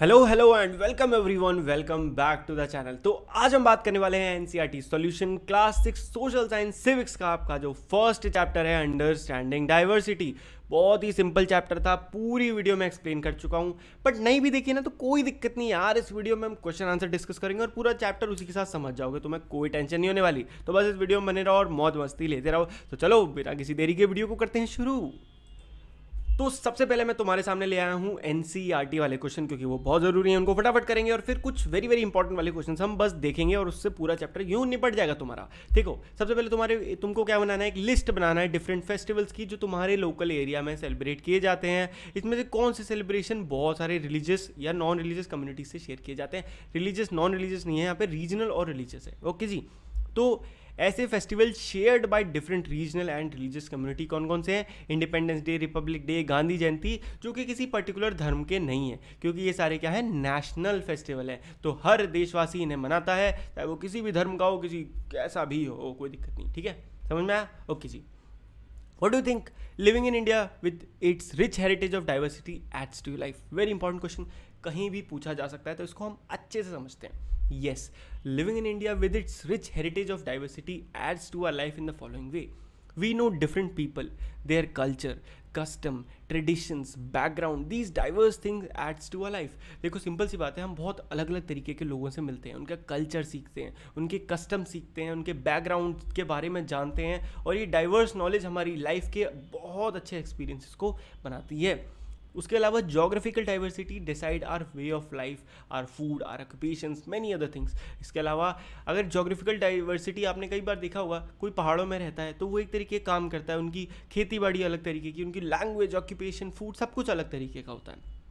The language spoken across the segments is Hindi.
hello hello and welcome everyone welcome back to the channel तो आज हम बात करने वाले हैं NCERT solution class six social science civics का आपका जो फर्स्ट चैप्टर है अंडरस्टैंडिंग डाइवर्सिटी बहुत ही सिंपल चैप्टर था पूरी वीडियो में एक्सप्लेन कर चुका हूँ बट नहीं भी देखिए ना तो कोई दिक्कत नहीं यार इस वीडियो में हम क्वेश्चन आंसर डिस्कस करेंगे और पूरा चैप्टर उसी के साथ समझ जाओगे तो मैं कोई टेंशन नहीं होने वाली तो बस इस वीडियो में बने रहो और मौज मस्ती लेते रहो तो चलो बिना किसी देरी के वीडियो को करते हैं शुरू तो सबसे पहले मैं तुम्हारे सामने ले आया हूँ एनसीईआरटी e वाले क्वेश्चन क्योंकि वो बहुत जरूरी है उनको फटाफट करेंगे और फिर कुछ वेरी वेरी इंपॉर्टेंट वाले क्वेश्चन हम बस देखेंगे और उससे पूरा चैप्टर यूं निपट जाएगा तुम्हारा देखो सबसे पहले तुम्हारे तुमको क्या बनाना है एक लिस्ट बनाना है डिफरेंट फेस्टिवल्स की जो तुम्हारे लोकल एरिया में सेलिब्रेट किए जाते हैं इसमें से कौन से सेलिब्रेशन बहुत सारे रिलीजियस या नॉन रिलीजियस कम्युनिटी से शेयर किए जाते हैं रिलीजियस नॉन रिलीजियस नहीं है यहाँ पर रीजनल और रिलीजियस है ओके जी तो ऐसे festival shared by different regional and religious community कौन कौन से हैं independence day republic day Gandhi Jayanti जो कि किसी पर्टिकुलर धर्म के नहीं है क्योंकि ये सारे क्या है नेशनल फेस्टिवल है तो हर देशवासी इन्हें मनाता है चाहे वो किसी भी धर्म का हो किसी कैसा भी हो कोई दिक्कत नहीं ठीक है समझ में आया ओके जी what do think living in India with its rich heritage of diversity adds to life very important question कहीं भी पूछा जा सकता है तो इसको हम अच्छे से समझते हैं yes living in India with its rich heritage of diversity adds to our life in the following way we know different people their culture custom traditions background these diverse things adds to our life देखो सिंपल सी बात है हम बहुत अलग अलग तरीके के लोगों से मिलते हैं उनका कल्चर सीखते हैं उनके कस्टम सीखते हैं उनके बैकग्राउंड के बारे में जानते हैं और ये डाइवर्स नॉलेज हमारी लाइफ के बहुत अच्छे एक्सपीरियंसिस को बनाती है उसके अलावा geographical diversity decide our way of life our food our occupations many other things इसके अलावा अगर जोग्राफिकल डाइवर्सिटी आपने कई बार देखा होगा कोई पहाड़ों में रहता है तो वो एक तरीके काम करता है उनकी खेती बाड़ी अलग तरीके की उनकी लैंग्वेज ऑक्यूपेशन फूड सब कुछ अलग तरीके का होता है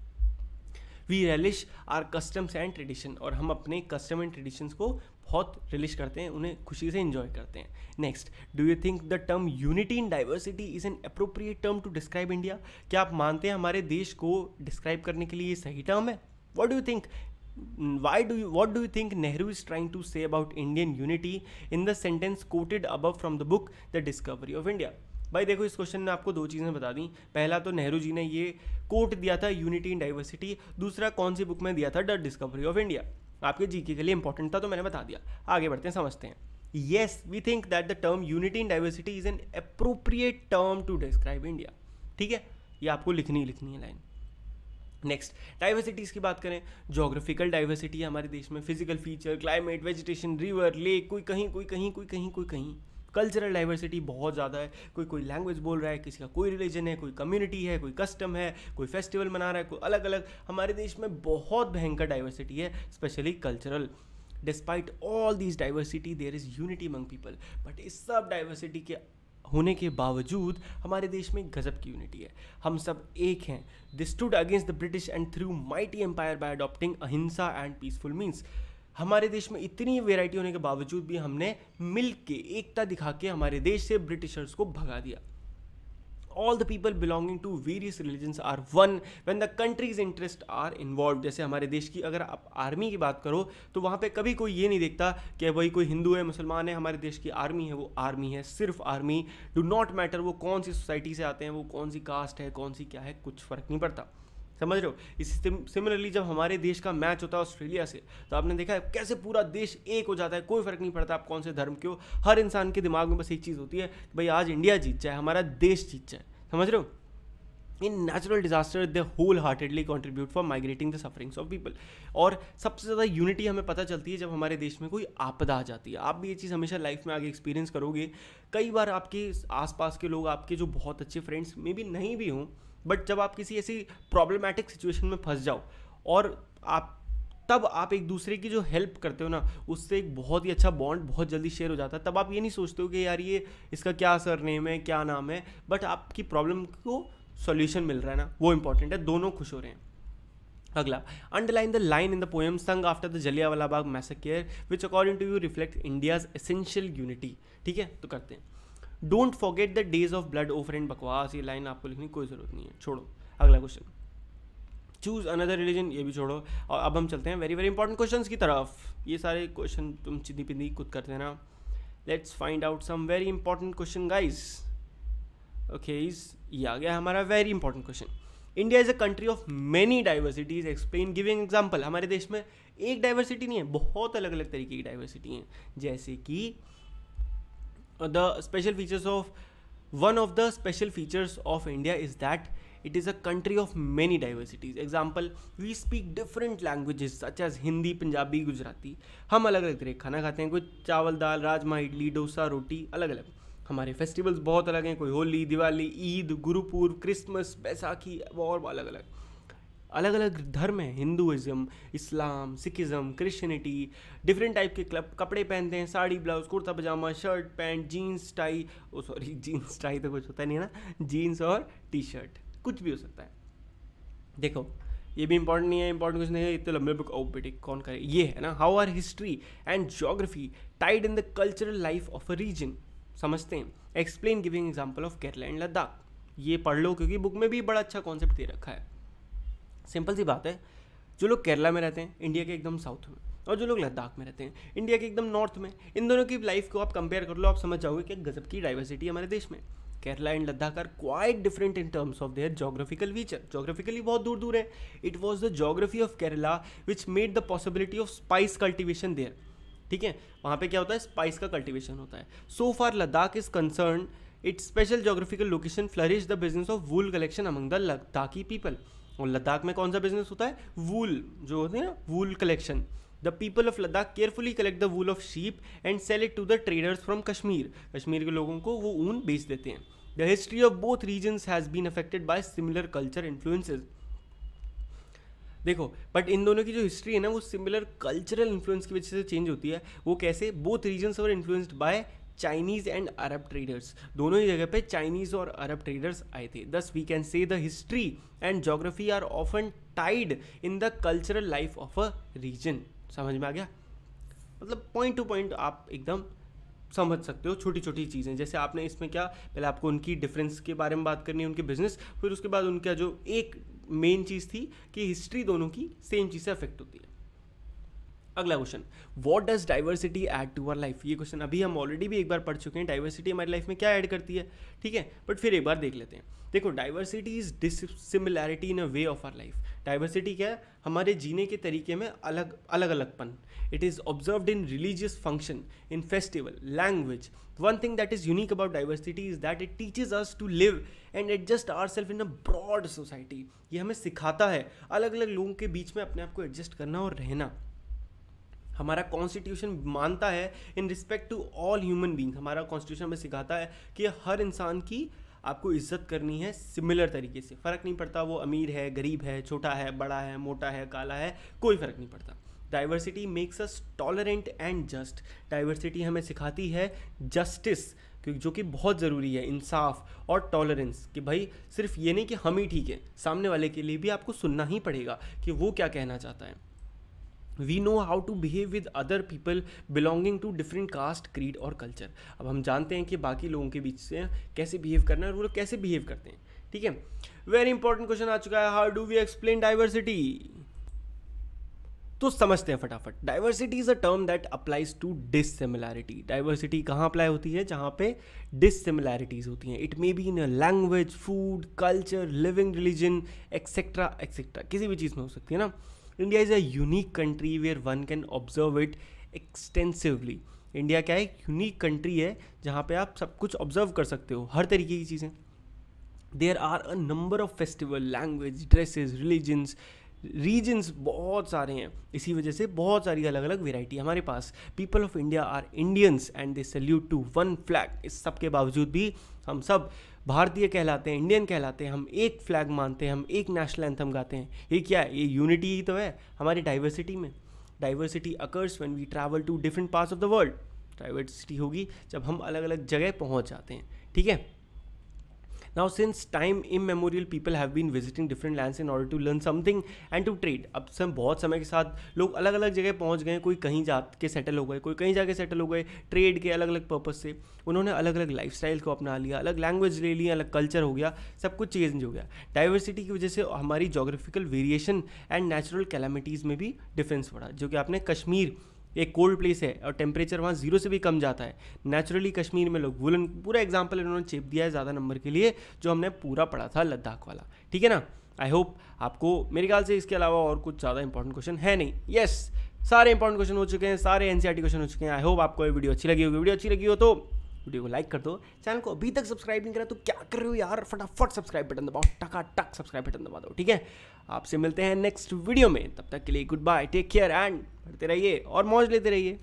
we relish our customs and tradition और हम अपने कस्टम एंड ट्रेडिशंस को बहुत रिलिश करते हैं उन्हें खुशी से इंजॉय करते हैं next do you think the term unity in diversity is an appropriate term to describe India क्या आप मानते हैं हमारे देश को डिस्क्राइब करने के लिए ये सही टर्म है what do you think why do you what do you think nehru is trying to say about indian unity in the sentence quoted above from the book the discovery of india भाई देखो इस क्वेश्चन ने आपको दो चीज़ें बता दी पहला तो नेहरू जी ने ये कोट दिया था यूनिटी इन डाइवर्सिटी दूसरा कौन सी बुक में दिया था द डिस्कवरी ऑफ इंडिया आपके जीके के लिए इंपॉर्टेंट था तो मैंने बता दिया आगे बढ़ते हैं समझते हैं yes we think that the term unity in diversity is an appropriate term to describe India ठीक है ये आपको लिखनी ही लिखनी है लाइन नेक्स्ट डाइवर्सिटीज़ की बात करें जोग्राफिकल डाइवर्सिटी है हमारे देश में physical feature climate vegetation river lake कोई कहीं कोई कहीं कोई कहीं कोई कहीं कल्चरल डाइवर्सिटी बहुत ज़्यादा है कोई कोई लैंग्वेज बोल रहा है किसी का कोई रिलीजन है कोई कम्युनिटी है कोई कस्टम है कोई फेस्टिवल मना रहा है कोई अलग अलग हमारे देश में बहुत भयंकर डाइवर्सिटी है specially cultural despite all this diversity there is unity among people but इस सब डाइवर्सिटी के होने के बावजूद हमारे देश में गजब की यूनिटी है हम सब एक हैं this stood against the British and through mighty empire by adopting ahimsa and peaceful means हमारे देश में इतनी वेराइटी होने के बावजूद भी हमने मिल के एकता दिखा के हमारे देश से ब्रिटिशर्स को भगा दिया all the people belonging to various religions are one when the countries interest are involve जैसे हमारे देश की अगर आप आर्मी की बात करो तो वहाँ पे कभी कोई ये नहीं देखता कि भाई कोई हिंदू है मुसलमान है हमारे देश की आर्मी है वो आर्मी है सिर्फ आर्मी डू नॉट मैटर वो कौन सी सोसाइटी से आते हैं वो कौन सी कास्ट है कौन सी क्या है कुछ फ़र्क नहीं पड़ता समझ रहे हो इसी सिमिलरली जब हमारे देश का मैच होता है ऑस्ट्रेलिया से तो आपने देखा है कैसे पूरा देश एक हो जाता है कोई फर्क नहीं पड़ता आप कौन से धर्म के हो हर इंसान के दिमाग में बस एक चीज़ होती है कि भाई आज इंडिया जीत जाए हमारा देश जीत जाए समझ रहे हो in natural disaster they whole heartedly contribute for migrating the sufferings of people और सबसे ज़्यादा यूनिटी हमें पता चलती है जब हमारे देश में कोई आपदा आ जाती है आप भी ये चीज़ हमेशा लाइफ में आगे एक्सपीरियंस करोगे कई बार आपके आसपास के लोग आपके जो बहुत अच्छे फ्रेंड्स मे भी नहीं भी हों बट जब आप किसी ऐसी प्रॉब्लमेटिक सिचुएशन में फंस जाओ और आप तब आप एक दूसरे की जो हेल्प करते हो ना उससे एक बहुत ही अच्छा बॉन्ड बहुत जल्दी शेयर हो जाता है तब आप ये नहीं सोचते हो कि यार ये इसका क्या असर नेम है क्या नाम है बट आपकी प्रॉब्लम को सॉल्यूशन मिल रहा है ना वो इंपॉर्टेंट है दोनों खुश हो रहे हैं अगला underline the line in the poem song after the Jallianwala Bagh massacre which according to you reflect India's essential unity ठीक है तो करते हैं don't forget the days of blood over and बकवास ये लाइन आपको लिखने की कोई ज़रूरत नहीं है छोड़ो अगला क्वेश्चन चूज़ अनदर रिलीजन ये भी छोड़ो और अब हम चलते हैं वेरी वेरी इंपॉर्टेंट क्वेश्चन की तरफ ये सारे क्वेश्चन तुम चिंदी पिंदी खुद करते हैं ना let's find out some very important question guys okay is ये आ गया हमारा very important question India is a country of many diversities explain giving example हमारे देश में एक डाइवर्सिटी नहीं है बहुत अलग अलग तरीके की डाइवर्सिटी है जैसे कि the special features of one of the special features of India is that it is a country of many diversities example we speak different languages such as Hindi Punjabi Gujarati हम अलग अलग तरह खाना खाते हैं कोई चावल दाल राजमा इडली डोसा रोटी अलग अलग हमारे फेस्टिवल्स बहुत अलग हैं कोई होली दिवाली ईद गुरुपुर क्रिसमस बैसाखी और अलग अलग अलग अलग धर्म हैं Hinduism Islam Sikhism Christianity different type के क्लब कपड़े पहनते हैं sari blouse kurta pyjama shirt pant jeans tie oh sorry jeans tie तो कुछ होता नहीं है ना जीन्स और टी शर्ट कुछ भी हो सकता है देखो ये भी इंपॉर्टेंट नहीं है इंपॉर्टेंट कुछ नहीं है इतने लंबे बुक ओ बेटे कौन करे ये है ना how are history and geography tied in the cultural life of a region समझते हैं explain giving example of Kerala and Ladakh ये पढ़ लो क्योंकि बुक में भी बड़ा अच्छा कॉन्सेप्ट दे रखा है सिंपल सी बात है जो लोग केरला में रहते हैं इंडिया के एकदम साउथ में और जो लोग लद्दाख में रहते हैं इंडिया के एकदम नॉर्थ में इन दोनों की लाइफ को आप कंपेयर कर लो आप समझ जाओगे कि गजब की डाइवर्सिटी हमारे देश में Kerala and Ladakh are quite different in terms of their geographical feature geographically बहुत दूर दूर है it was the geography of Kerala which made the possibility of spice cultivation there ठीक है वहाँ पे क्या होता है स्पाइस का कल्टिवेशन होता है so far Ladakh is concern its special geographical location flourish the business of wool collection among the Ladakhi people और लद्दाख में कौन सा बिजनेस होता है वूल जो होते हैं ना wool collection the people of Ladakh carefully collect the wool of sheep and sell it to the traders from Kashmir Kashmir के लोगों को वो ऊन बेच देते हैं the history of both regions has been affected by similar culture influences देखो बट इन दोनों की जो हिस्ट्री है ना वो सिमिलर कल्चरल इन्फ्लुएंस की वजह से चेंज होती है वो कैसे both regions are influenced by Chinese and Arab traders दोनों ही जगह पे चाइनीज़ और अरब ट्रेडर्स आए थे thus we can say the history and geography are often tied in the cultural life of a region समझ में आ गया मतलब पॉइंट टू पॉइंट आप एकदम समझ सकते हो छोटी छोटी चीज़ें जैसे आपने इसमें क्या पहले आपको उनकी डिफरेंस के बारे में बात करनी है उनके बिजनेस फिर उसके बाद उनका जो एक मेन चीज़ थी कि हिस्ट्री दोनों की सेम चीज़ से अफेक्ट होती है अगला question what does diversity add to our life ये क्वेश्चन अभी हम ऑलरेडी भी एक बार पढ़ चुके हैं डाइवर्सिटी हमारी लाइफ में क्या ऐड करती है ठीक है बट फिर एक बार देख लेते हैं देखो diversity is dissimilarity in a way of our life diversity क्या है हमारे जीने के तरीके में अलग अलग अलगपन it is observe in religious function in festival language one thing that is unique about diversity is that it teaches us to live and adjust our self in a broad society ये हमें सिखाता है अलग अलग लोगों के बीच में अपने आप को एडजस्ट करना और रहना हमारा कॉन्स्टिट्यूशन मानता है in respect to all human being हमारा कॉन्स्टिट्यूशन हमें सिखाता है कि हर इंसान की आपको इज्जत करनी है सिमिलर तरीके से फ़र्क नहीं पड़ता वो अमीर है गरीब है छोटा है बड़ा है मोटा है काला है कोई फ़र्क नहीं पड़ता diversity makes us tolerant and just diversity हमें सिखाती है जस्टिस क्योंकि जो कि बहुत ज़रूरी है इंसाफ और टॉलरेंस कि भाई सिर्फ ये नहीं कि हम ही ठीक हैं सामने वाले के लिए भी आपको सुनना ही पड़ेगा कि वो क्या कहना चाहता है we know how to behave with other people belonging to different caste creed और कल्चर अब हम जानते हैं कि बाकी लोगों के बीच से कैसे बिहेव करना है और वो लोग कैसे बिहेव करते हैं ठीक है वेरी इंपॉर्टेंट क्वेश्चन आ चुका है how do we explain diversity तो समझते हैं फटाफट diversity is a term that applies to dissimilarity diversity कहाँ अप्लाई होती है जहाँ पे डिससिमिलैरिटीज़ होती हैं it may be in a language food culture living religion etcetera etcetera किसी भी चीज़ में हो सकती है ना India is a unique country where one can observe it extensively India क्या है यूनिक कंट्री है जहाँ पे आप सब कुछ ऑब्जर्व कर सकते हो हर तरीके की चीज़ें there are a number of festival language dresses religions regions बहुत सारे हैं इसी वजह से बहुत सारी अलग अलग वेराइटी हमारे पास people of India are Indians and they salute to one flag इस सब के बावजूद भी हम सब भारतीय कहलाते हैं इंडियन कहलाते हैं हम एक फ्लैग मानते हैं हम एक नेशनल एंथम गाते हैं ये क्या है ये यूनिटी ही तो है हमारी डाइवर्सिटी में diversity occurs when we travel to different parts of the world diversity होगी जब हम अलग अलग जगह पहुंच जाते हैं ठीक है now since time in memorial people have been visiting different lands in order to learn something and to trade अब सब बहुत समय के साथ लोग अलग अलग जगह पहुंच गए कोई कहीं जा के सेटल हो गए कोई कहीं जाके सेटल हो गए ट्रेड के अलग अलग पर्पज़ से उन्होंने अलग अलग लाइफ को अपना लिया अलग लैंग्वेज ले लिया अलग कल्चर हो गया सब कुछ चेंज हो गया डाइवर्सिटी की वजह से हमारी geographical variation and natural calamities में भी डिफरेंस पड़ा जो कि आपने कश्मीर एक कोल्ड प्लेस है और टेम्परेचर वहाँ जीरो से भी कम जाता है नेचुरली कश्मीर में लोग वुलन पूरा एग्जाम्पल इन्होंने चेप दिया है ज़्यादा नंबर के लिए जो हमने पूरा पढ़ा था लद्दाख वाला ठीक है ना आई होप आपको मेरे ख्याल से इसके अलावा और कुछ ज़्यादा इंपॉर्टेंट क्वेश्चन है नहीं यस yes, सारे इंपॉर्टेंट क्वेश्चन हो चुके हैं सारे एन क्वेश्चन e हो चुके हैं आई होप आपको ये वीडियो अच्छी लगी होगी वीडियो अच्छी लगी हो तो वीडियो को लाइक कर दो चैनल को अभी तक सब्सक्राइब नहीं करा तो क्या कर रहे हो यार फटाफट सब्सक्राइब बटन दबाओ टका टक सब्सक्राइब बटन दबा दो ठीक है आपसे मिलते हैं नेक्स्ट वीडियो में तब तक के लिए goodbye take care and पढ़ते रहिए और मौज लेते रहिए